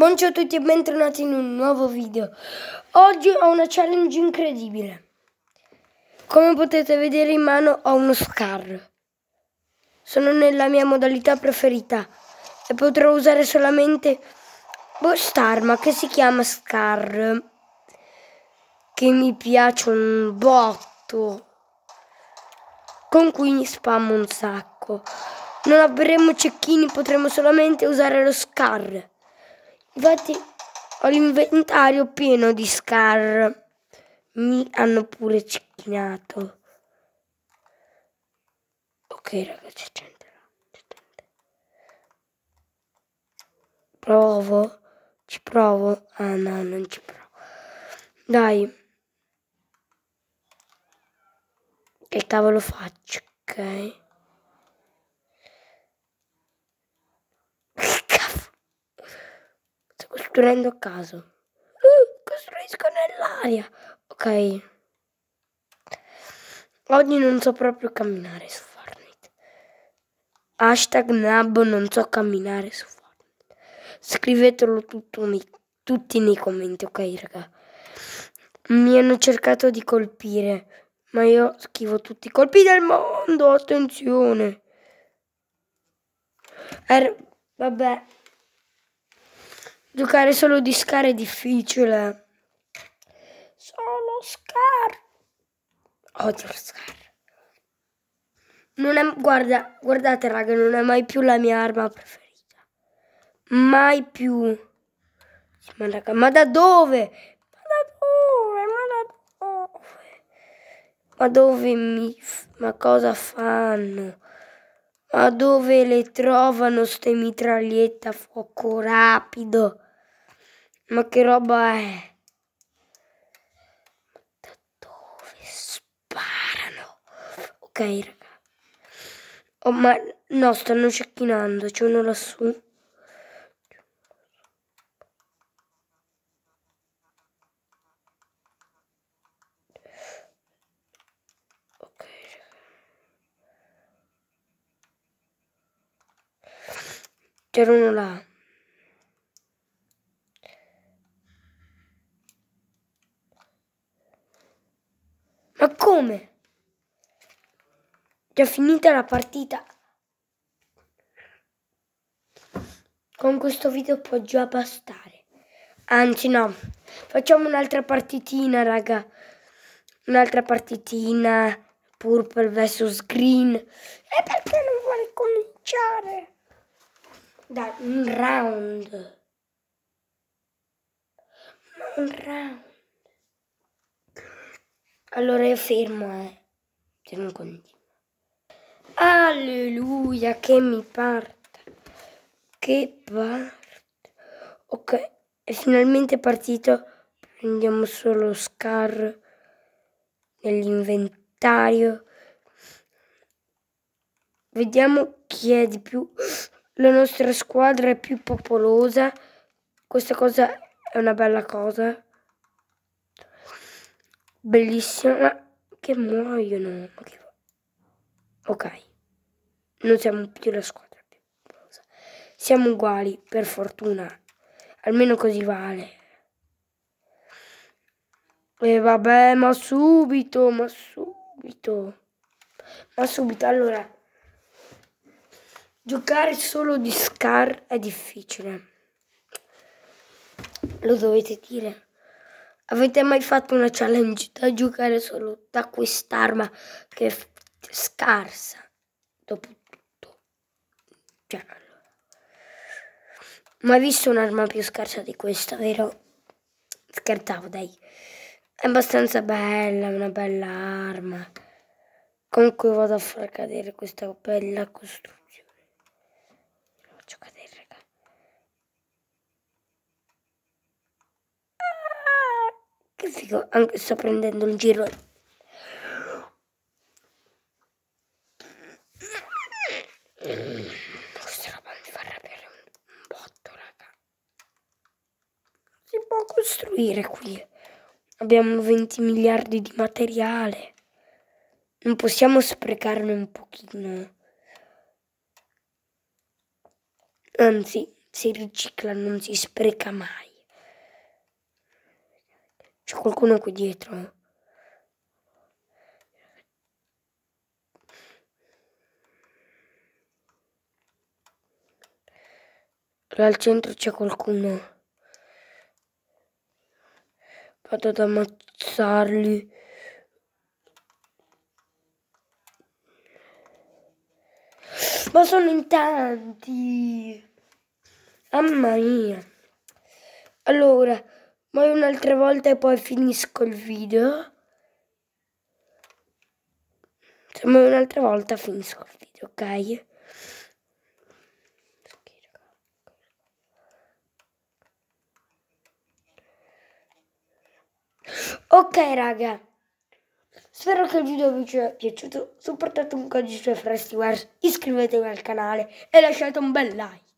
Buongiorno a tutti e bentornati in un nuovo video. Oggi ho una challenge incredibile. Come potete vedere in mano ho uno scar. Sono nella mia modalità preferita e potrò usare solamente quest'arma boh, che si chiama scar. Che mi piace un botto. Con cui mi spammo un sacco. Non avremo cecchini, potremo solamente usare lo scar Infatti ho l'inventario pieno di scar. Mi hanno pure cecchinato. Ok ragazzi, c'è gente. Provo. Ci provo. Ah no, non ci provo. Dai. Che cavolo faccio, ok? prendo a caso. Uh, costruisco nell'aria. Ok. Oggi non so proprio camminare su Fortnite. Hashtag Nabbo non so camminare su Fortnite. Scrivetelo nei, tutti nei commenti, ok raga. Mi hanno cercato di colpire, ma io schivo tutti i colpi del mondo, attenzione. Er, vabbè. Giocare solo di Scar è difficile. Solo Scar. Odio Scar. Non è, guarda, guardate raga, non è mai più la mia arma preferita. Mai più. Ma raga, ma da dove? Ma da dove? Ma da dove? Ma dove mi... Ma cosa fanno? Ma dove le trovano ste mitragliette a fuoco rapido? Ma che roba è? Ma Da dove sparano? Ok, raga. Oh, ma no, stanno cecchinando, c'è uno lassù. Pero no la Ma come? Già finita la partita. Con questo video può già bastare. Anzi no, facciamo un'altra partitina raga. Un'altra partitina. Purple vs Green. E perché non vuole cominciare? Dai, un round. Un round. Allora io fermo, eh. Se non continuo. Alleluia, che mi parte. Che parte. Ok, è finalmente partito. Prendiamo solo Scar nell'inventario. Vediamo chi è di più la nostra squadra è più popolosa, questa cosa è una bella cosa, bellissima, che muoiono. Ok, non siamo più la squadra più popolosa, siamo uguali, per fortuna, almeno così vale. E vabbè, ma subito, ma subito, ma subito, allora... Giocare solo di Scar è difficile. Lo dovete dire. Avete mai fatto una challenge da giocare solo da quest'arma che è scarsa? Dopo tutto. Cioè, mai visto un'arma più scarsa di questa, vero? Scherzavo, dai. È abbastanza bella, una bella arma. Comunque vado a far cadere questa bella costruzione. figo, anche sto prendendo il giro. Questa roba mi fa arrabbiare un botto, raga. Si può costruire qui. Abbiamo 20 miliardi di materiale. Non possiamo sprecarne un pochino. Anzi, si ricicla, non si spreca mai. C'è qualcuno qui dietro. Là al centro c'è qualcuno. Vado ad ammazzarli. Ma sono in tanti! Mamma mia! Allora muoio un'altra volta e poi finisco il video. Se cioè, muoio un'altra volta finisco il video, ok? Ok raga, spero che il video vi sia piaciuto, supportate un codice Frestiwars, iscrivetevi al canale e lasciate un bel like.